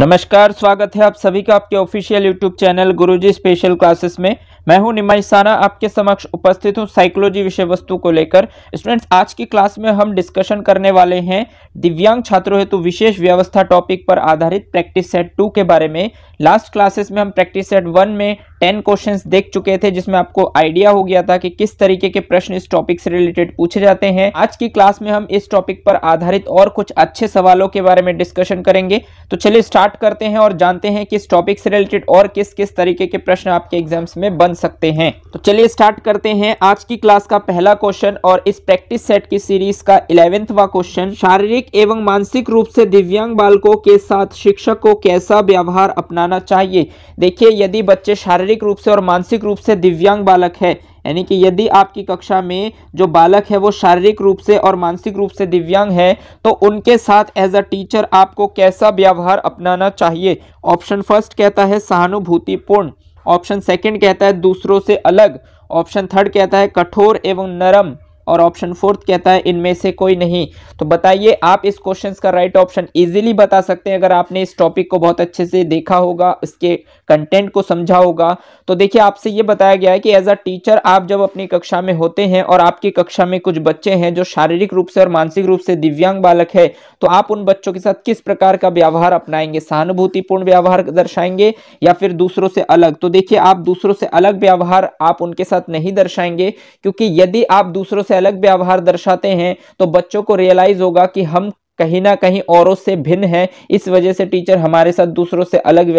नमस्कार स्वागत है आप सभी का आपके official YouTube channel Guruji special classes में मैं हूं निमाई साना आपके समक्ष उपस्थित हूं साइकोलॉजी विषय वस्तु को लेकर स्टूडेंट्स आज की क्लास में हम डिस्कशन करने वाले हैं दिव्यांग छात्रों हेतु विशेष व्यवस्था टॉपिक पर आधारित प्रैक्टिस सेट टू के बारे में लास्ट क्लासेस में हम प्रैक्टिस सेट वन में टेन क्वेश्चन देख चुके थे जिसमें आपको आइडिया हो गया था कि किस तरीके के प्रश्न इस टॉपिक से रिलेटेड पूछे जाते हैं आज की क्लास में हम इस टॉपिक पर आधारित और कुछ अच्छे सवालों के बारे में डिस्कशन करेंगे तो चलिए स्टार्ट करते हैं और जानते हैं कि इस टॉपिक से रिलेटेड और किस किस तरीके के प्रश्न आपके एग्जाम्स में बन बन सकते हैं तो चलिए स्टार्ट करते हैं आज की क्लास का पहला क्वेश्चन और इस प्रैक्टिस सेट की सीरीज का इलेवेंथवा क्वेश्चन शारीरिक एवं मानसिक रूप से दिव्यांग बालकों के साथ शिक्षक को कैसा व्यवहार अपनाना चाहिए देखिए यदि बच्चे शारीरिक रूप से और मानसिक रूप से दिव्यांग बालक है यानी कि यदि आपकी कक्षा में जो बालक है वो शारीरिक रूप से और मानसिक रूप से दिव्यांग है तो उनके साथ एज अ टीचर आपको कैसा व्यवहार अपनाना चाहिए ऑप्शन फर्स्ट कहता है सहानुभूतिपूर्ण ऑप्शन सेकंड कहता है दूसरों से अलग ऑप्शन थर्ड कहता है कठोर एवं नरम और ऑप्शन फोर्थ कहता है इनमें से कोई नहीं तो बताइए आप इस क्वेश्चन का राइट ऑप्शन इजीली बता सकते हैं अगर आपने इस टॉपिक को बहुत अच्छे से देखा होगा इसके कंटेंट को समझा होगा तो देखिए आपसे ये बताया गया है कि एज अ टीचर आप जब अपनी कक्षा में होते हैं और आपकी कक्षा में कुछ बच्चे हैं जो शारीरिक रूप से और मानसिक रूप से दिव्यांग बालक है तो आप उन बच्चों के साथ किस प्रकार का व्यवहार अपनाएंगे सहानुभूतिपूर्ण व्यवहार दर्शाएंगे या फिर दूसरों से अलग तो देखिए आप दूसरों से अलग व्यवहार आप उनके साथ नहीं दर्शाएंगे क्योंकि यदि आप दूसरों से अलग व्यवहार दर्शाते हैं तो बच्चों को रियलाइज होगा कि हम कहीं ना कहीं औरों से भिन्न है इस वजह से टीचर हमारे साथ दूसरों से अलग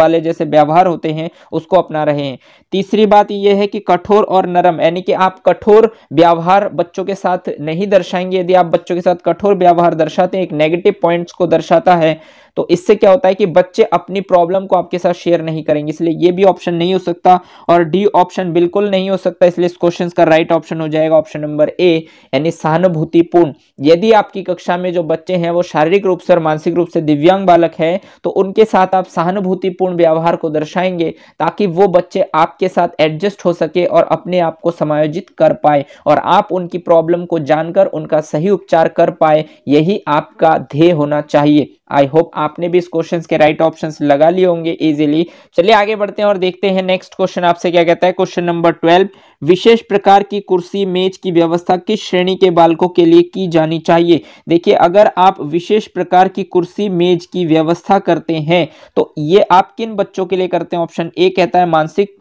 वाले जैसे व्यवहार होते हैं उसको अपना रहे हैं तीसरी बात यह है कि कठोर और नरम यानी कि आप कठोर व्यवहार बच्चों के साथ नहीं दर्शाएंगे यदि आप बच्चों के साथ कठोर व्यवहार दर्शाते हैं एक नेगेटिव पॉइंट्स को दर्शाता है तो इससे क्या होता है कि बच्चे अपनी प्रॉब्लम को आपके साथ शेयर नहीं करेंगे इसलिए ये भी ऑप्शन नहीं हो सकता और डी ऑप्शन बिल्कुल नहीं हो सकता इसलिए इस क्वेश्चन का राइट ऑप्शन हो जाएगा ऑप्शन नंबर ए यानी सहानुभूतिपूर्ण यदि आपकी कक्षा में जो बच्चे हैं वो शारीरिक रूप से और मानसिक रूप से दिव्यांग बालक है तो उनके साथ आप सहानुभूतिपूर्ण व्यवहार को दर्शाएंगे ताकि वो बच्चे आपके साथ एडजस्ट हो सके और अपने आप को समायोजित कर पाए और आप उनकी प्रॉब्लम को जानकर उनका सही उपचार कर पाए यही आपका ध्येय होना चाहिए आई होप आप आपने भी इस क्वेश्चन के राइट ऑप्शन लगा लिए होंगे इजिली चलिए आगे बढ़ते हैं और देखते हैं नेक्स्ट क्वेश्चन आपसे क्या कहता है क्वेश्चन नंबर ट्वेल्व विशेष प्रकार की कुर्सी मेज की व्यवस्था किस श्रेणी के बालकों के लिए की जानी चाहिए देखिए अगर आप विशेष प्रकार की कुर्सी मेज की व्यवस्था करते हैं तो ये आप किन बच्चों के लिए करते हैं ऑप्शन ए कहता है मानसिक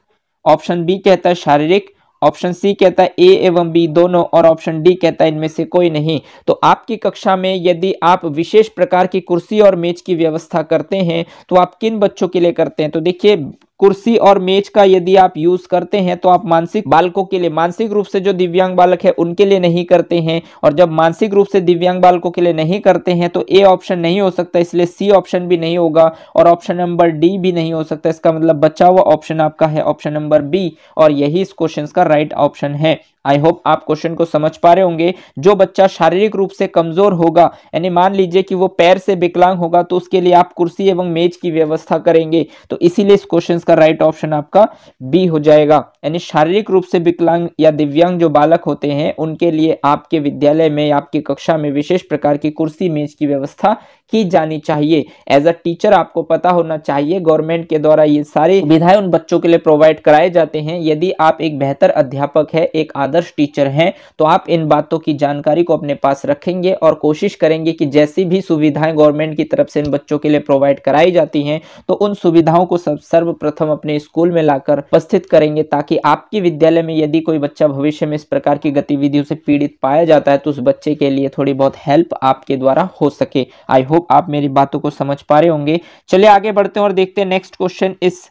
ऑप्शन बी कहता है शारीरिक ऑप्शन सी कहता है ए एवं बी दोनों और ऑप्शन डी कहता है इनमें से कोई नहीं तो आपकी कक्षा में यदि आप विशेष प्रकार की कुर्सी और मेज की व्यवस्था करते हैं तो आप किन बच्चों के लिए करते हैं तो देखिए कुर्सी और मेज का यदि आप यूज करते हैं तो आप मानसिक बालकों के लिए मानसिक रूप से जो दिव्यांग बालक है उनके लिए नहीं करते हैं और जब मानसिक रूप से दिव्यांग बालकों के लिए नहीं करते हैं तो ए ऑप्शन नहीं हो सकता इसलिए सी ऑप्शन भी नहीं होगा और ऑप्शन नंबर डी भी नहीं हो सकता इसका मतलब बचा हुआ ऑप्शन आपका है ऑप्शन नंबर बी और यही इस क्वेश्चन का राइट ऑप्शन है आई होप आप क्वेश्चन को समझ पा रहे होंगे जो बच्चा शारीरिक रूप से कमजोर होगा यानी मान लीजिए कि वो पैर से विकलांग होगा तो उसके लिए आप कुर्सी एवं मेज की व्यवस्था करेंगे तो इसीलिए इस क्वेश्चन इसका राइट ऑप्शन आपका बी हो जाएगा यानी शारीरिक रूप से विकलांग या दिव्यांग जो बालक होते हैं उनके लिए आपके विद्यालय में या आपकी कक्षा में विशेष प्रकार की कुर्सी मेज की व्यवस्था की जानी चाहिए एज अ टीचर आपको पता होना चाहिए गवर्नमेंट के द्वारा ये सारी सुविधाएं उन बच्चों के लिए प्रोवाइड कराए जाते हैं यदि आप एक बेहतर अध्यापक है एक आदर्श टीचर हैं तो आप इन बातों की जानकारी को अपने पास रखेंगे और कोशिश करेंगे कि जैसी भी सुविधाएं गवर्नमेंट की तरफ से इन बच्चों के लिए प्रोवाइड कराई जाती हैं तो उन सुविधाओं को सर्वप्रथम अपने स्कूल में लाकर उपस्थित करेंगे ताकि कि आपके विद्यालय में यदि कोई बच्चा भविष्य में इस प्रकार की गतिविधियों से पीड़ित पाया जाता है तो उस बच्चे के लिए थोड़ी बहुत हेल्प आपके द्वारा हो सके आई होप आप मेरी बातों को समझ पा रहे होंगे चलिए आगे बढ़ते हैं और देखते हैं नेक्स्ट क्वेश्चन इस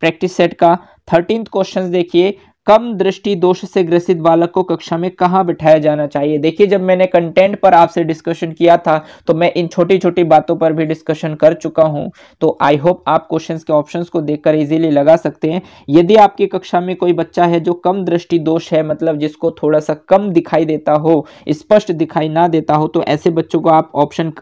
प्रैक्टिस सेट का थर्टींथ क्वेश्चन देखिए कम दृष्टि दोष से ग्रसित बालक को कक्षा में कहाँ बिठाया जाना चाहिए देखिए जब मैंने कंटेंट पर आपसे डिस्कशन किया था तो मैं इन छोटी छोटी बातों पर भी डिस्कशन कर चुका हूँ तो आई होप आप क्वेश्चंस के ऑप्शंस को देखकर इजीली लगा सकते हैं यदि आपकी कक्षा में कोई बच्चा है जो कम दृष्टि दोष है मतलब जिसको थोड़ा सा कम दिखाई देता हो स्पष्ट दिखाई ना देता हो तो ऐसे बच्चों को आप ऑप्शन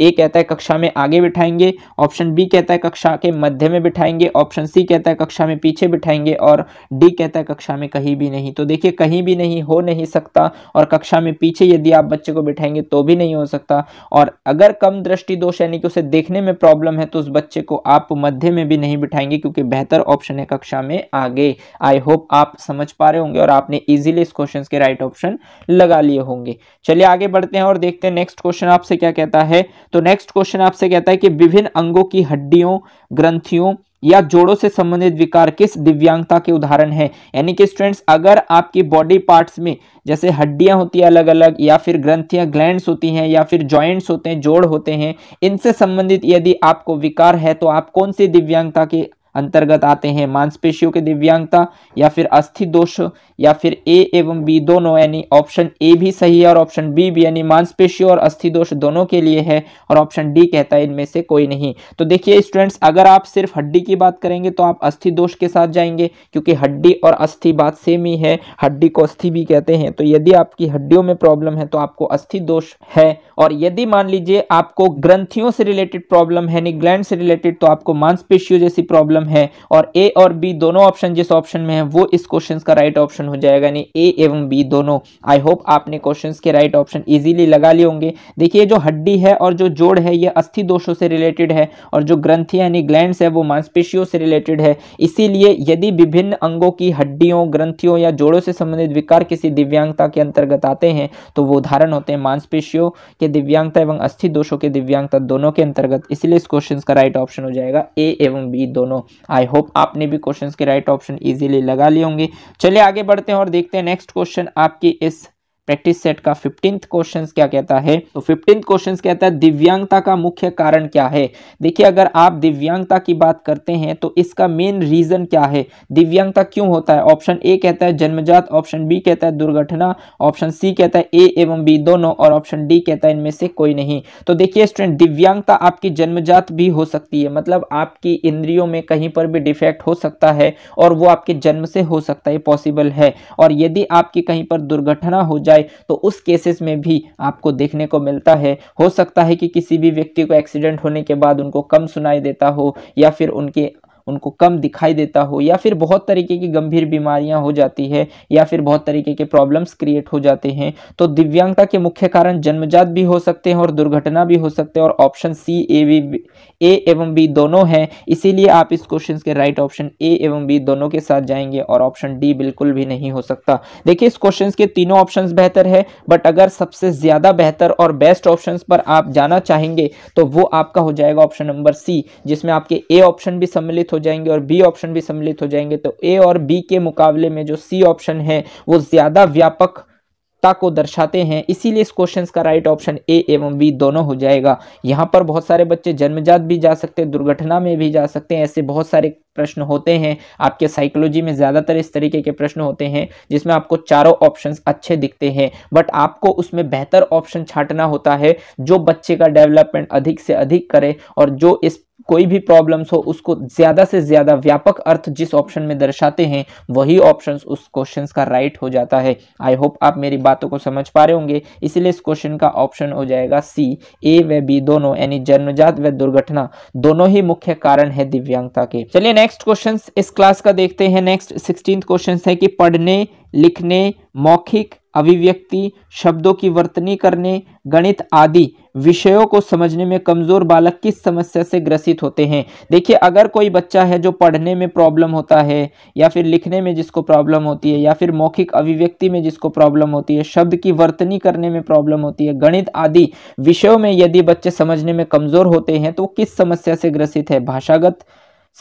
ए कहता है कक्षा में आगे बिठाएंगे ऑप्शन बी कहता है कक्षा के मध्य में बिठाएंगे ऑप्शन सी कहता है कक्षा में पीछे बिठाएंगे और डी कहता है कक्षा में कहीं भी नहीं तो देखिए कहीं भी नहीं हो नहीं सकता और कक्षा में पीछे यदि आप बच्चे को बिठाएंगे तो भी नहीं हो सकता और अगर कम दृष्टि दोष यानी कि उसे देखने में प्रॉब्लम है तो उस बच्चे को आप मध्य में भी नहीं बिठाएंगे क्योंकि बेहतर ऑप्शन है कक्षा में आगे आई होप आप समझ पा रहे होंगे और आपने इजिली इस क्वेश्चन के राइट ऑप्शन लगा लिए होंगे चलिए आगे बढ़ते हैं और देखते हैं नेक्स्ट क्वेश्चन आपसे क्या कहता है तो नेक्स्ट क्वेश्चन आपसे कहता है कि विभिन्न अंगों की हड्डियों ग्रंथियों या जोड़ों से संबंधित विकार किस दिव्यांगता के उदाहरण है यानी कि स्टूडेंट्स अगर आपकी बॉडी पार्ट्स में जैसे हड्डियां होती है अलग अलग या फिर ग्रंथियां ग्लैंड्स होती हैं या फिर जॉइंट्स होते हैं जोड़ होते हैं इनसे संबंधित यदि आपको विकार है तो आप कौन सी दिव्यांगता के अंतर्गत आते हैं मांसपेशियों के दिव्यांगता या फिर अस्थि दोष या फिर ए एवं बी दोनों यानी ऑप्शन ए भी सही है और ऑप्शन बी भी यानी मांसपेशियों और अस्थि दोष दोनों के लिए है और ऑप्शन डी कहता है इनमें से कोई नहीं तो देखिए स्टूडेंट्स अगर आप सिर्फ हड्डी की बात करेंगे तो आप अस्थि दोष के साथ जाएंगे क्योंकि हड्डी और अस्थि बात सेम ही है हड्डी को अस्थि भी कहते हैं तो यदि आपकी हड्डियों में प्रॉब्लम है तो आपको अस्थि दोष है और यदि मान लीजिए आपको ग्रंथियों से रिलेटेड प्रॉब्लम है ग्लैंड से रिलेटेड तो आपको मांसपेशियों जैसी प्रॉब्लम प्रॉब्लम है और ए और बी दोनों ऑप्शन जिस ऑप्शन में है वो इस क्वेश्चन का राइट right ऑप्शन हो जाएगा यानी ए एवं बी दोनों आई होप आपने क्वेश्चन के राइट ऑप्शन ईजिली लगा लिए होंगे देखिए जो हड्डी है और जो जोड़ है ये अस्थि दोषों से रिलेटेड है और जो ग्रंथि यानी ग्लैंड है वो मांसपेशियों से रिलेटेड है इसीलिए यदि विभिन्न अंगों की हड्डियों ग्रंथियों या जोड़ों से संबंधित विकार किसी दिव्यांगता के अंतर्गत आते हैं तो वो उदाहरण होते हैं मांसपेशियों के दिव्यांगता एवं अस्थि दोषों के दिव्यांगता दोनों के अंतर्गत इसलिए इस क्वेश्चन का राइट ऑप्शन हो जाएगा ए एवं बी दोनों आई होप आपने भी क्वेश्चन के राइट ऑप्शन ईजिली लगा लिए होंगे चलिए आगे बढ़ते हैं और देखते हैं नेक्स्ट क्वेश्चन आपकी इस प्रैक्टिस सेट का फिफ्टींथ क्वेश्चन क्या कहता है तो फिफ्टींथ क्वेश्चन कहता है दिव्यांगता का मुख्य कारण क्या है देखिए अगर आप दिव्यांगता की बात करते हैं तो इसका मेन रीजन क्या है दिव्यांगता क्यों होता है ऑप्शन ए कहता है जन्मजात ऑप्शन बी कहता है दुर्घटना ऑप्शन सी कहता है ए एवं बी दोनों और ऑप्शन डी कहता है इनमें से कोई नहीं तो देखिए स्टूडेंट दिव्यांगता आपकी जन्मजात भी हो सकती है मतलब आपकी इंद्रियों में कहीं पर भी डिफेक्ट हो सकता है और वो आपके जन्म से हो सकता है पॉसिबल है और यदि आपकी कहीं पर दुर्घटना हो जाए जाए तो उस केसेस में भी आपको देखने को मिलता है हो सकता है कि किसी भी व्यक्ति को एक्सीडेंट होने के बाद उनको कम सुनाई देता हो या फिर उनके उनको कम दिखाई देता हो या फिर बहुत तरीके की गंभीर बीमारियां हो जाती है या फिर बहुत तरीके के प्रॉब्लम्स क्रिएट हो जाते हैं तो दिव्यांगता के मुख्य कारण जन्मजात भी हो सकते हैं और दुर्घटना भी हो सकते हैं और ऑप्शन सी ए बी ए एवं बी दोनों हैं इसीलिए आप इस क्वेश्चन के राइट ऑप्शन ए एवं बी दोनों के साथ जाएंगे और ऑप्शन डी बिल्कुल भी नहीं हो सकता देखिए इस क्वेश्चन के तीनों ऑप्शन बेहतर है बट अगर सबसे ज़्यादा बेहतर और बेस्ट ऑप्शन पर आप जाना चाहेंगे तो वो आपका हो जाएगा ऑप्शन नंबर सी जिसमें आपके ए ऑप्शन भी सम्मिलित हो जाएंगे और बी ऑप्शन भी सम्मिलित हो जाएंगे तो ए और बी के मुकाबले में जो सी ऑप्शन है वो ज़्यादा व्यापक को दर्शाते हैं इसीलिए इस क्वेश्चन का राइट ऑप्शन ए एवं बी दोनों हो जाएगा यहाँ पर बहुत सारे बच्चे जन्मजात भी जा सकते हैं दुर्घटना में भी जा सकते हैं ऐसे बहुत सारे प्रश्न होते हैं आपके साइकोलॉजी में ज़्यादातर इस तरीके के प्रश्न होते हैं जिसमें आपको चारों ऑप्शंस अच्छे दिखते हैं बट आपको उसमें बेहतर ऑप्शन छाटना होता है जो बच्चे का डेवलपमेंट अधिक से अधिक करे और जो इस कोई भी प्रॉब्लम्स हो उसको ज़्यादा से ज़्यादा व्यापक अर्थ जिस ऑप्शन में दर्शाते हैं वही ऑप्शन उस क्वेश्चन का राइट हो जाता है आई होप आप मेरी बातों को समझ पा रहे होंगे इसलिए इस क्वेश्चन का ऑप्शन हो जाएगा सी ए व बी दोनों यानी जन्मजात व दुर्घटना दोनों ही मुख्य कारण है दिव्यांगता के चलिए नेक्स्ट क्वेश्चन इस क्लास का देखते हैं नेक्स्ट सिक्सटीन क्वेश्चन है कि पढ़ने लिखने मौखिक अभिव्यक्ति शब्दों की वर्तनी करने गणित आदि विषयों को समझने में कमज़ोर बालक किस समस्या से ग्रसित होते हैं देखिए अगर कोई बच्चा है जो पढ़ने में प्रॉब्लम होता है या फिर लिखने में जिसको प्रॉब्लम होती है या फिर मौखिक अभिव्यक्ति में जिसको प्रॉब्लम होती है शब्द की वर्तनी करने में प्रॉब्लम होती है गणित आदि विषयों में यदि बच्चे समझने में कमज़ोर होते हैं तो किस समस्या से ग्रसित है भाषागत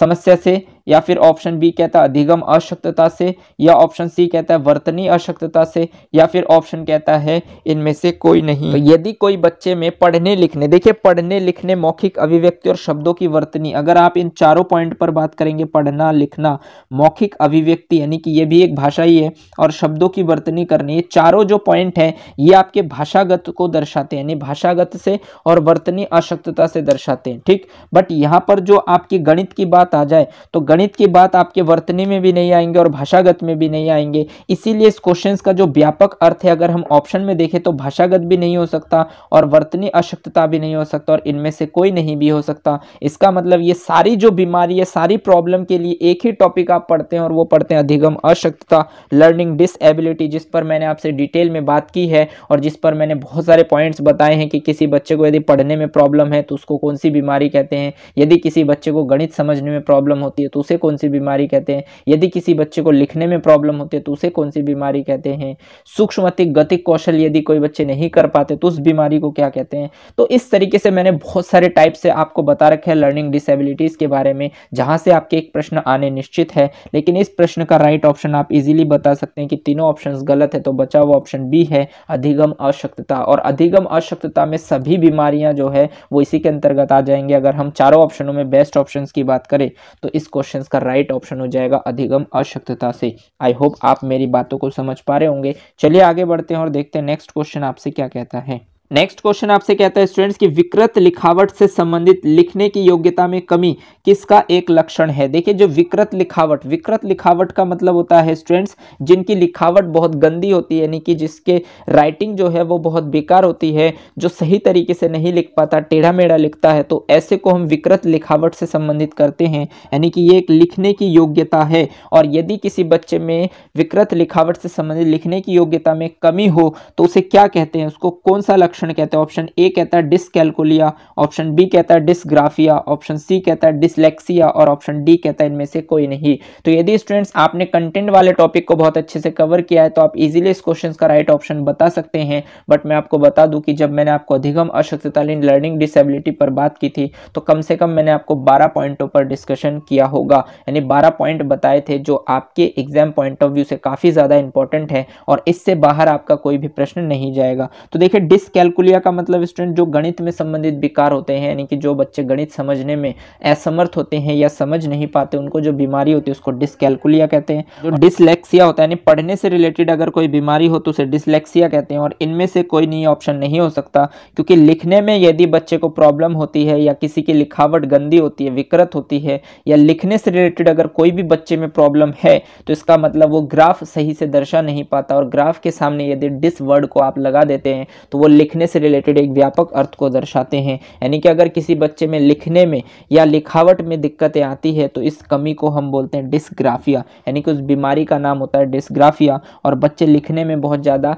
समस्या से या फिर ऑप्शन बी कहता है अधिगम अशक्तता से या ऑप्शन सी कहता है वर्तनी अशक्तता से या फिर ऑप्शन कहता है इनमें से कोई नहीं तो यदि कोई बच्चे में पढ़ने लिखने देखिए पढ़ने लिखने मौखिक अभिव्यक्ति और शब्दों की वर्तनी अगर आप इन चारों पॉइंट पर बात करेंगे पढ़ना लिखना मौखिक अभिव्यक्ति यानी कि यह भी एक भाषा ही है और शब्दों की वर्तनी करनी ये चारों जो पॉइंट है ये आपके भाषागत को दर्शाते हैं यानी भाषागत से और वर्तनी अशक्तता से दर्शाते हैं ठीक बट यहाँ पर जो आपकी गणित की बात आ जाए तो गणित की बात आपके वर्तनी में भी नहीं आएंगे और भाषागत में भी नहीं आएंगे इसीलिए इस क्वेश्चन का जो व्यापक अर्थ है अगर हम ऑप्शन में देखें तो भाषागत भी नहीं हो सकता और वर्तनी अशक्तता भी नहीं हो सकता और इनमें से कोई नहीं भी हो सकता इसका मतलब ये सारी जो बीमारी है सारी प्रॉब्लम के लिए एक ही टॉपिक आप पढ़ते हैं और वो पढ़ते हैं अधिगम अशक्तता लर्निंग डिसएबिलिटी जिस पर मैंने आपसे डिटेल में बात की है और जिस पर मैंने बहुत सारे पॉइंट्स बताए हैं कि किसी बच्चे को यदि पढ़ने में प्रॉब्लम है तो उसको कौन सी बीमारी कहते हैं यदि किसी बच्चे को गणित समझने में प्रॉब्लम होती है तो उसे कौन सी बीमारी कहते हैं यदि किसी बच्चे को लिखने में प्रॉब्लम होती है तो उसे कौन सी बीमारी कहते हैं सूक्ष्म गतिक कौशल यदि कोई बच्चे नहीं कर पाते तो उस बीमारी को क्या कहते हैं तो इस तरीके से मैंने बहुत सारे टाइप से आपको बता रखे हैं लर्निंग डिसेबिलिटीज़ के बारे में जहाँ से आपके एक प्रश्न आने निश्चित है लेकिन इस प्रश्न का राइट ऑप्शन आप इजीली बता सकते हैं कि तीनों ऑप्शन गलत है तो बचा हुआ ऑप्शन बी है अधिगम अशक्तता और अधिगम अशक्तता में सभी बीमारियां जो है वो इसी के अंतर्गत आ जाएंगे अगर हम चारों ऑप्शनों में बेस्ट ऑप्शन की बात करें तो इस क्वेश्चन ऑप्शंस का राइट ऑप्शन हो जाएगा अधिगम अशक्तता से आई होप आप मेरी बातों को समझ पा रहे होंगे चलिए आगे बढ़ते हैं और देखते हैं नेक्स्ट क्वेश्चन आपसे क्या कहता है नेक्स्ट क्वेश्चन आपसे कहता है स्टूडेंट्स की विकृत लिखावट से संबंधित लिखने की योग्यता में कमी किसका एक लक्षण है देखिए जो विकृत लिखावट विकृत लिखावट का मतलब होता है स्टूडेंट्स जिनकी लिखावट बहुत गंदी होती है यानी कि जिसके राइटिंग जो है वो बहुत बेकार होती है जो सही तरीके से नहीं लिख पाता टेढ़ा मेढ़ा लिखता है तो ऐसे को हम विकृत लिखावट से संबंधित करते हैं यानी कि ये एक लिखने की योग्यता है और यदि किसी बच्चे में विकृत लिखावट से संबंधित लिखने की योग्यता में कमी हो तो उसे क्या कहते हैं उसको कौन सा लक्षण ऑप्शन कहता है ऑप्शन ए कहता है डिसकैलकुलिया ऑप्शन बी कहता है डिसग्राफिया ऑप्शन सी कहता है डिसलेक्सिया और ऑप्शन डी कहता है इनमें से कोई नहीं तो यदि स्टूडेंट्स आपने कंटेंट वाले टॉपिक को बहुत अच्छे से कवर किया है तो आप इजिली इस क्वेश्चन का राइट ऑप्शन बता सकते हैं बट मैं आपको बता दूं कि जब मैंने आपको अधिगम अशक्तकालीन लर्निंग डिसेबिलिटी पर बात की थी तो कम से कम मैंने आपको बारह पॉइंटों पर डिस्कशन किया होगा यानी बारह पॉइंट बताए थे जो आपके एग्जाम पॉइंट ऑफ व्यू से काफ़ी ज़्यादा इंपॉर्टेंट है और इससे बाहर आपका कोई भी प्रश्न नहीं जाएगा तो देखिए डिस्कैल बिल्कुलिया का मतलब स्टूडेंट जो गणित में संबंधित विकार होते हैं यानी कि जो बच्चे गणित समझने में असमर्थ होते हैं या समझ नहीं पाते उनको जो बीमारी होती है उसको डिसकैलकुलिया कहते हैं जो डिसलेक्सिया होता है यानी पढ़ने से रिलेटेड अगर कोई बीमारी हो तो उसे डिसलेक्सिया कहते हैं और इनमें से कोई नहीं ऑप्शन नहीं हो सकता क्योंकि लिखने में यदि बच्चे को प्रॉब्लम होती है या किसी की लिखावट गंदी होती है विकृत होती है या लिखने से रिलेटेड अगर कोई भी बच्चे में प्रॉब्लम है तो इसका मतलब वो ग्राफ सही से दर्शा नहीं पाता और ग्राफ के सामने यदि डिस वर्ड को आप लगा देते हैं तो वो लिखने लिखने से रिलेटेड एक व्यापक अर्थ को दर्शाते हैं यानी कि अगर किसी बच्चे में लिखने में या लिखावट में दिक्कतें आती है तो इस कमी को हम बोलते हैं डिस्ग्राफिया यानी कि उस बीमारी का नाम होता है डिस्ग्राफिया और बच्चे लिखने में बहुत ज़्यादा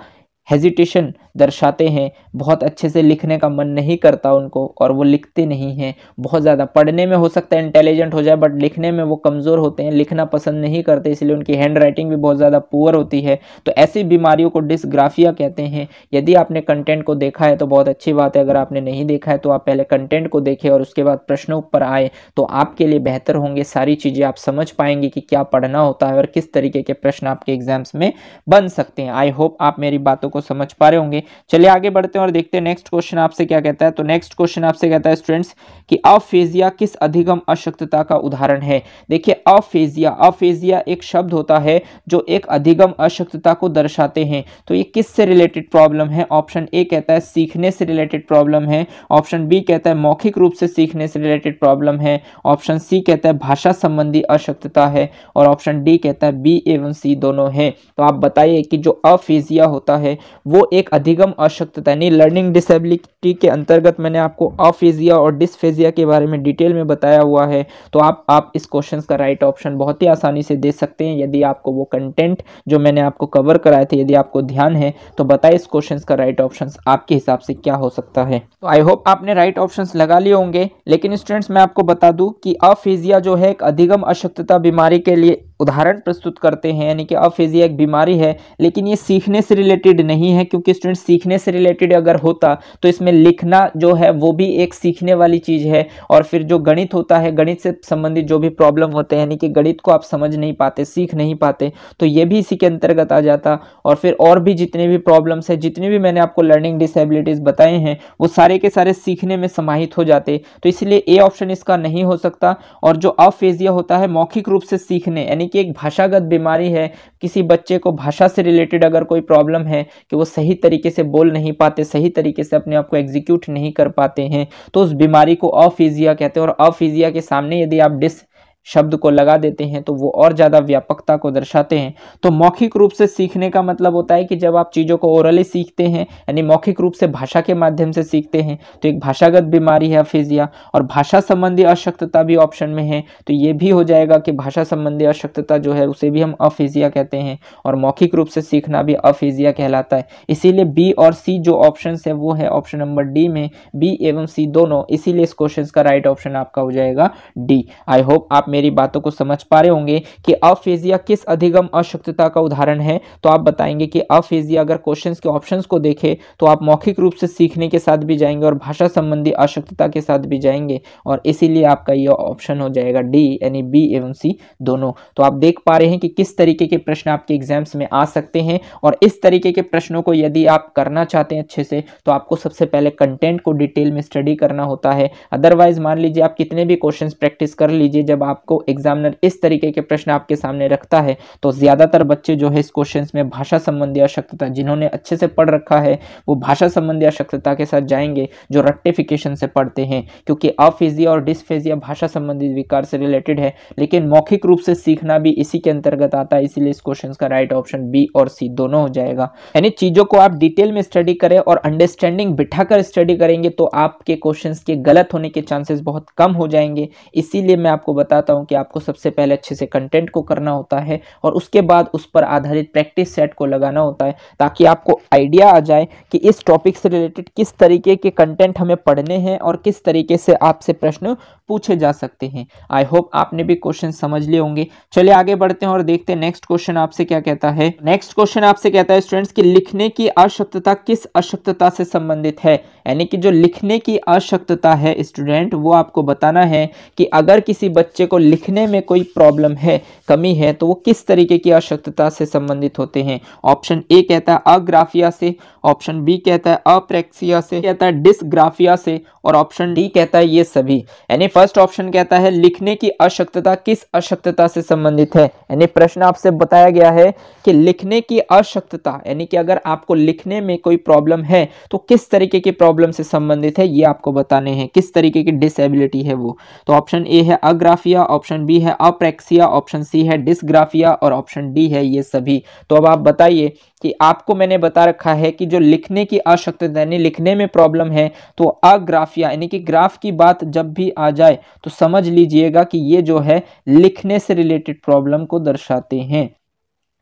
हेजिटेशन दर्शाते हैं बहुत अच्छे से लिखने का मन नहीं करता उनको और वो लिखते नहीं हैं बहुत ज़्यादा पढ़ने में हो सकता है इंटेलिजेंट हो जाए बट लिखने में वो कमज़ोर होते हैं लिखना पसंद नहीं करते इसलिए उनकी हैंड राइटिंग भी बहुत ज़्यादा पुअर होती है तो ऐसी बीमारियों को डिसग्राफिया कहते हैं यदि आपने कंटेंट को देखा है तो बहुत अच्छी बात है अगर आपने नहीं देखा है तो आप पहले कंटेंट को देखें और उसके बाद प्रश्नों पर आए तो आपके लिए बेहतर होंगे सारी चीज़ें आप समझ पाएंगे कि क्या पढ़ना होता है और किस तरीके के प्रश्न आपके एग्जाम्स में बन सकते हैं आई होप आप मेरी बातों को समझ पा रहे होंगे चलिए आगे बढ़ते हैं और देखते हैं नेक्स्ट क्वेश्चन आपसे क्या कहता है तो नेक्स्ट क्वेश्चन आपसे कहता है स्टूडेंट्स कि अफेजिया किस अधिगम अशक्तता का उदाहरण है देखिए अफेजिया अफेजिया एक शब्द होता है जो एक अधिगम अशक्तता को दर्शाते हैं तो ये किस से रिलेटेड प्रॉब्लम है ऑप्शन ए कहता है सीखने से रिलेटेड प्रॉब्लम है ऑप्शन बी कहता है मौखिक रूप से सीखने से रिलेटेड प्रॉब्लम है ऑप्शन सी कहता है भाषा संबंधी अशक्तता है और ऑप्शन डी कहता है बी एवं सी दोनों है तो आप बताइए कि जो अफेजिया होता है वो एक अधिगम अशक्तता यानी लर्निंग डिसेबिलिटी के अंतर्गत मैंने आपको अफेजिया और डिसफेजिया के बारे में डिटेल में बताया हुआ है तो आप आप इस क्वेश्चन का राइट ऑप्शन बहुत ही आसानी से दे सकते हैं यदि आपको वो कंटेंट जो मैंने आपको कवर कराए थे यदि आपको ध्यान है तो बताए इस क्वेश्चन का राइट ऑप्शन आपके हिसाब से क्या हो सकता है तो आई होप आपने राइट ऑप्शन लगा लिए होंगे लेकिन स्टूडेंट्स मैं आपको बता दूँ कि अफेजिया जो है एक अधिगम अशक्तता बीमारी के लिए उदाहरण प्रस्तुत करते हैं यानी कि अफेजिया एक बीमारी है लेकिन ये सीखने से रिलेटेड नहीं है क्योंकि स्टूडेंट सीखने से रिलेटेड अगर होता तो इसमें लिखना जो है वो भी एक सीखने वाली चीज़ है और फिर जो गणित होता है गणित से संबंधित जो भी प्रॉब्लम होते हैं यानी कि गणित को आप समझ नहीं पाते सीख नहीं पाते तो ये भी इसी के अंतर्गत आ जाता और फिर और भी जितने भी प्रॉब्लम्स हैं जितने भी मैंने आपको लर्निंग डिसेबिलिटीज़ बताए हैं वो सारे के सारे सीखने में समाहित हो जाते तो इसलिए ए ऑप्शन इसका नहीं हो सकता और जो अफेजिया होता है मौखिक रूप से सीखने यानी कि एक भाषागत बीमारी है किसी बच्चे को भाषा से रिलेटेड अगर कोई प्रॉब्लम है कि वो सही तरीके से बोल नहीं पाते सही तरीके से अपने आप को एग्जीक्यूट नहीं कर पाते हैं तो उस बीमारी को अफिजिया कहते हैं और अफिजिया के सामने यदि आप डिस शब्द को लगा देते हैं तो वो और ज़्यादा व्यापकता को दर्शाते हैं तो मौखिक रूप से सीखने का मतलब होता है कि जब आप चीज़ों को ओरली सीखते हैं यानी मौखिक रूप से भाषा के माध्यम से सीखते हैं तो एक भाषागत बीमारी है अफेजिया और भाषा संबंधी अशक्तता भी ऑप्शन में है तो ये भी हो जाएगा कि भाषा संबंधी अशक्तता जो है उसे भी हम अफिजिया कहते हैं और मौखिक रूप से सीखना भी अफिजिया कहलाता है इसीलिए बी और सी जो ऑप्शन है वो है ऑप्शन नंबर डी में बी एवं सी दोनों इसीलिए इस क्वेश्चन का राइट ऑप्शन आपका हो जाएगा डी आई होप आप मेरी बातों को समझ पा रहे होंगे कि अफेजिया किस अधिगम अशक्तता का उदाहरण है तो आप बताएंगे कि अफेजिया अगर क्वेश्चन के ऑप्शन को देखें तो आप मौखिक रूप से सीखने के साथ भी जाएंगे और भाषा संबंधी अशक्तता के साथ भी जाएंगे और इसीलिए आपका यह ऑप्शन हो जाएगा डी यानी बी एवं सी दोनों तो आप देख पा रहे हैं कि किस तरीके के प्रश्न आपके एग्जाम्स में आ सकते हैं और इस तरीके के प्रश्नों को यदि आप करना चाहते हैं अच्छे से तो आपको सबसे पहले कंटेंट को डिटेल में स्टडी करना होता है अदरवाइज मान लीजिए आप कितने भी क्वेश्चन प्रैक्टिस कर लीजिए जब आप आपको एग्जामिनर इस तरीके के प्रश्न आपके सामने रखता है तो ज़्यादातर बच्चे जो है इस क्वेश्चन में भाषा संबंधी अशक्तता जिन्होंने अच्छे से पढ़ रखा है वो भाषा संबंधी आवश्यकता के साथ जाएंगे जो रेक्टिफिकेशन से पढ़ते हैं क्योंकि अफेजिया और डिसफेजिया भाषा संबंधित विकार से रिलेटेड है लेकिन मौखिक रूप से सीखना भी इसी के अंतर्गत आता है इसीलिए इस क्वेश्चन का राइट ऑप्शन बी और सी दोनों हो जाएगा यानी चीज़ों को आप डिटेल में स्टडी करें और अंडरस्टैंडिंग बिठाकर स्टडी करेंगे तो आपके क्वेश्चन के गलत होने के चांसेस बहुत कम हो जाएंगे इसीलिए मैं आपको बताता बताता हूँ कि आपको सबसे पहले अच्छे से कंटेंट को करना होता है और उसके बाद उस पर आधारित प्रैक्टिस सेट को लगाना होता है ताकि आपको आइडिया आ जाए कि इस टॉपिक से रिलेटेड किस तरीके के कंटेंट हमें पढ़ने हैं और किस तरीके से आपसे प्रश्न पूछे जा सकते हैं आई होप आपने भी क्वेश्चन समझ लिए होंगे चले आगे बढ़ते हैं और देखते हैं नेक्स्ट क्वेश्चन आपसे क्या कहता है नेक्स्ट क्वेश्चन आपसे कहता है स्टूडेंट्स की लिखने की अशक्तता किस अशक्तता से संबंधित है यानी कि जो लिखने की अशक्तता है स्टूडेंट वो आपको बताना है कि अगर किसी बच्चे को लिखने में कोई प्रॉब्लम है कमी है तो वो किस तरीके की अशक्तता से संबंधित होते हैं ऑप्शन ए कहता है अग्राफिया से ऑप्शन बी कहता है अप्रेक्सिया से कहता है डिसग्राफिया से और ऑप्शन डी कहता है ये सभी यानी फर्स्ट ऑप्शन कहता है लिखने की अशक्तता किस अशक्तता से संबंधित है यानी प्रश्न आपसे बताया गया है कि लिखने की अशक्तता यानी कि अगर आपको लिखने में कोई प्रॉब्लम है तो किस तरीके की प्रॉब्लम से संबंधित है ये आपको बताने हैं किस तरीके की डिसेबिलिटी है वो तो ऑप्शन ए है अग्राफिया ऑप्शन बी है अप्रेक्सिया ऑप्शन सी है डिसग्राफिया और ऑप्शन डी है ये सभी तो अब आप बताइए कि आपको मैंने बता रखा है कि जो लिखने की आवश्यकता यानी लिखने में प्रॉब्लम है तो अग्राफिया यानी कि ग्राफ की बात जब भी आ जाए तो समझ लीजिएगा कि ये जो है लिखने से रिलेटेड प्रॉब्लम को दर्शाते हैं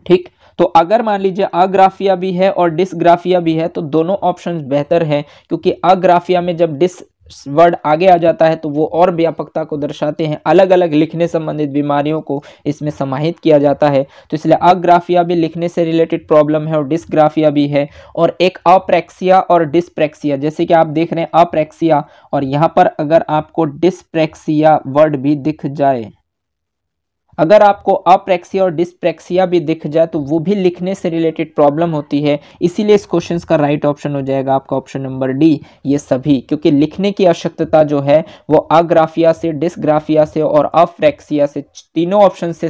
ठीक तो अगर मान लीजिए अग्राफिया भी है और डिसग्राफिया भी है तो दोनों ऑप्शन बेहतर है क्योंकि अग्राफिया में जब डिस वर्ड आगे आ जाता है तो वो और व्यापकता को दर्शाते हैं अलग अलग लिखने संबंधित बीमारियों को इसमें समाहित किया जाता है तो इसलिए अग्राफिया भी लिखने से रिलेटेड प्रॉब्लम है और डिस्ग्राफिया भी है और एक अप्रैक्सिया और डिस्प्रेक्सिया जैसे कि आप देख रहे हैं अप्रैक्सिया और यहाँ पर अगर आपको डिस्प्रैक्सिया वर्ड भी दिख जाए अगर आपको अप्रेक्सिया और डिस्प्रेक्सिया भी दिख जाए तो वो भी लिखने से रिलेटेड प्रॉब्लम होती है इसीलिए इस क्वेश्चन का राइट ऑप्शन हो जाएगा आपका ऑप्शन नंबर डी ये सभी क्योंकि लिखने की अशक्तता जो है वो अग्राफिया से डिस्ग्राफिया से और अप्रेक्सिया से तीनों ऑप्शन से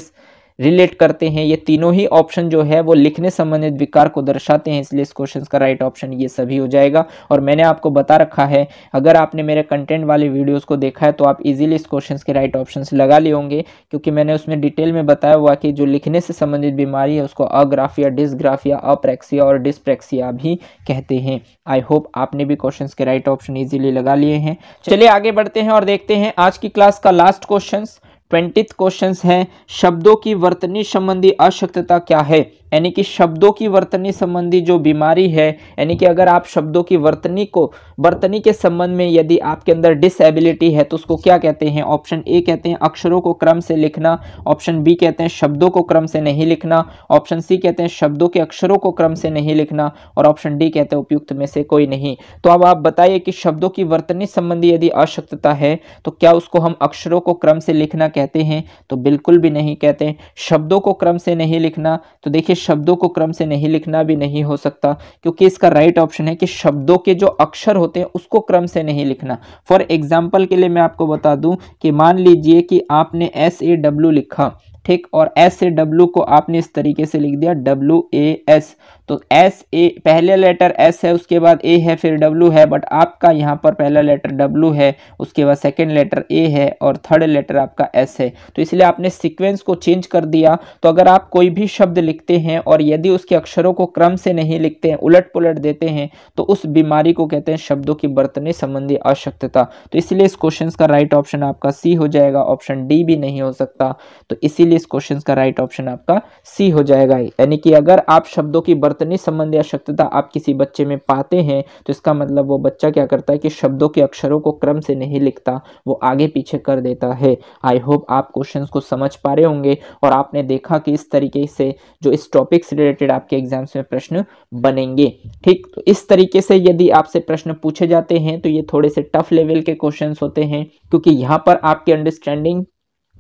रिलेट करते हैं ये तीनों ही ऑप्शन जो है वो लिखने संबंधित विकार को दर्शाते हैं इसलिए इस क्वेश्चन का राइट ऑप्शन ये सभी हो जाएगा और मैंने आपको बता रखा है अगर आपने मेरे कंटेंट वाले वीडियोज़ को देखा है तो आप इजिली इस क्वेश्चन के राइट ऑप्शन लगा लिए होंगे क्योंकि मैंने उसमें डिटेल में बताया हुआ कि जो लिखने से संबंधित बीमारी है उसको अग्राफिया डिस्ग्राफिया अप्रेक्सिया और डिस्प्रेक्सिया भी कहते हैं आई होप आपने भी क्वेश्चन के राइट ऑप्शन ईजिली लगा लिए हैं चलिए आगे बढ़ते हैं और देखते हैं आज की क्लास का लास्ट क्वेश्चन ट्वेंटीथ क्वेश्चन है शब्दों की वर्तनी संबंधी अशक्तता क्या है यानी कि शब्दों की वर्तनी संबंधी जो बीमारी है यानी कि अगर आप शब्दों की वर्तनी को वर्तनी के संबंध में यदि आपके अंदर डिसेबिलिटी है तो उसको क्या कहते हैं ऑप्शन ए कहते हैं अक्षरों को क्रम से लिखना ऑप्शन बी कहते हैं शब्दों को क्रम से नहीं लिखना ऑप्शन सी कहते हैं शब्दों के अक्षरों को क्रम से नहीं लिखना और ऑप्शन डी कहते हैं उपयुक्त में से कोई नहीं तो अब आप बताइए कि शब्दों की वर्तनी संबंधी यदि अशक्तता है तो क्या उसको हम अक्षरों को क्रम से लिखना कहते हैं तो बिल्कुल भी नहीं कहते शब्दों को क्रम से नहीं लिखना तो देखिए शब्दों को क्रम से नहीं लिखना भी नहीं हो सकता क्योंकि इसका राइट ऑप्शन है कि शब्दों के जो अक्षर होते हैं उसको क्रम से नहीं लिखना फॉर एग्जाम्पल के लिए मैं आपको बता दूँ कि मान लीजिए कि आपने एस ए डब्ल्यू लिखा ठीक और एस से डब्ल्यू को आपने इस तरीके से लिख दिया डब्ल्यू ए एस तो एस ए पहले लेटर एस है उसके बाद ए है फिर डब्ल्यू है बट आपका यहाँ पर पहला लेटर डब्ल्यू है उसके बाद सेकेंड लेटर ए है और थर्ड लेटर आपका एस है तो इसलिए आपने सिक्वेंस को चेंज कर दिया तो अगर आप कोई भी शब्द लिखते हैं और यदि उसके अक्षरों को क्रम से नहीं लिखते हैं उलट पुलट देते हैं तो उस बीमारी को कहते हैं शब्दों की बरतने संबंधी अशक्तता तो इसलिए इस क्वेश्चन का राइट ऑप्शन आपका सी हो जाएगा ऑप्शन डी भी नहीं हो सकता तो इसीलिए लिए इस क्वेश्चन का राइट ऑप्शन आपका सी हो जाएगा यानी कि अगर आप शब्दों की बर्तनी संबंधी अशक्तता आप किसी बच्चे में पाते हैं तो इसका मतलब वो बच्चा क्या करता है कि शब्दों के अक्षरों को क्रम से नहीं लिखता वो आगे पीछे कर देता है आई होप आप क्वेश्चन को समझ पा रहे होंगे और आपने देखा कि इस तरीके से जो इस टॉपिक से रिलेटेड आपके एग्जाम्स में प्रश्न बनेंगे ठीक तो इस तरीके से यदि आपसे प्रश्न पूछे जाते हैं तो ये थोड़े से टफ लेवल के क्वेश्चन होते हैं क्योंकि यहाँ पर आपकी अंडरस्टैंडिंग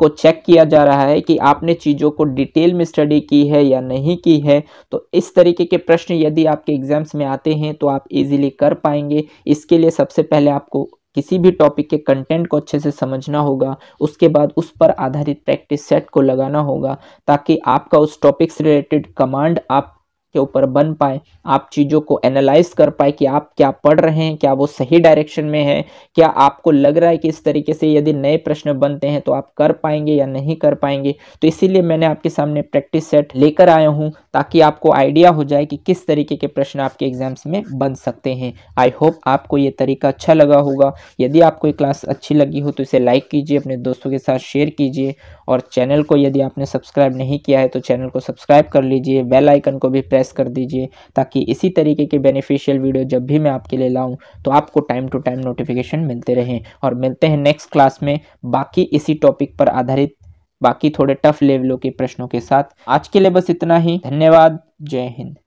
को चेक किया जा रहा है कि आपने चीज़ों को डिटेल में स्टडी की है या नहीं की है तो इस तरीके के प्रश्न यदि आपके एग्जाम्स में आते हैं तो आप इजीली कर पाएंगे इसके लिए सबसे पहले आपको किसी भी टॉपिक के कंटेंट को अच्छे से समझना होगा उसके बाद उस पर आधारित प्रैक्टिस सेट को लगाना होगा ताकि आपका उस टॉपिक से रिलेटेड कमांड आप के ऊपर बन पाए आप चीज़ों को एनालाइज कर पाए कि आप क्या पढ़ रहे हैं क्या वो सही डायरेक्शन में है क्या आपको लग रहा है कि इस तरीके से यदि नए प्रश्न बनते हैं तो आप कर पाएंगे या नहीं कर पाएंगे तो इसीलिए मैंने आपके सामने प्रैक्टिस सेट लेकर आया हूँ ताकि आपको आइडिया हो जाए कि किस तरीके के प्रश्न आपके एग्जाम्स में बन सकते हैं आई होप आपको ये तरीका अच्छा लगा होगा यदि आपको ये क्लास अच्छी लगी हो तो इसे लाइक कीजिए अपने दोस्तों के साथ शेयर कीजिए और चैनल को यदि आपने सब्सक्राइब नहीं किया है तो चैनल को सब्सक्राइब कर लीजिए बेल आइकन को भी प्रेस कर दीजिए ताकि इसी तरीके के बेनिफिशियल वीडियो जब भी मैं आपके लिए लाऊं तो आपको टाइम टू टाइम नोटिफिकेशन मिलते रहें और मिलते हैं नेक्स्ट क्लास में बाकी इसी टॉपिक पर आधारित बाकी थोड़े टफ लेवलों के प्रश्नों के साथ आज के लिए बस इतना ही धन्यवाद जय हिंद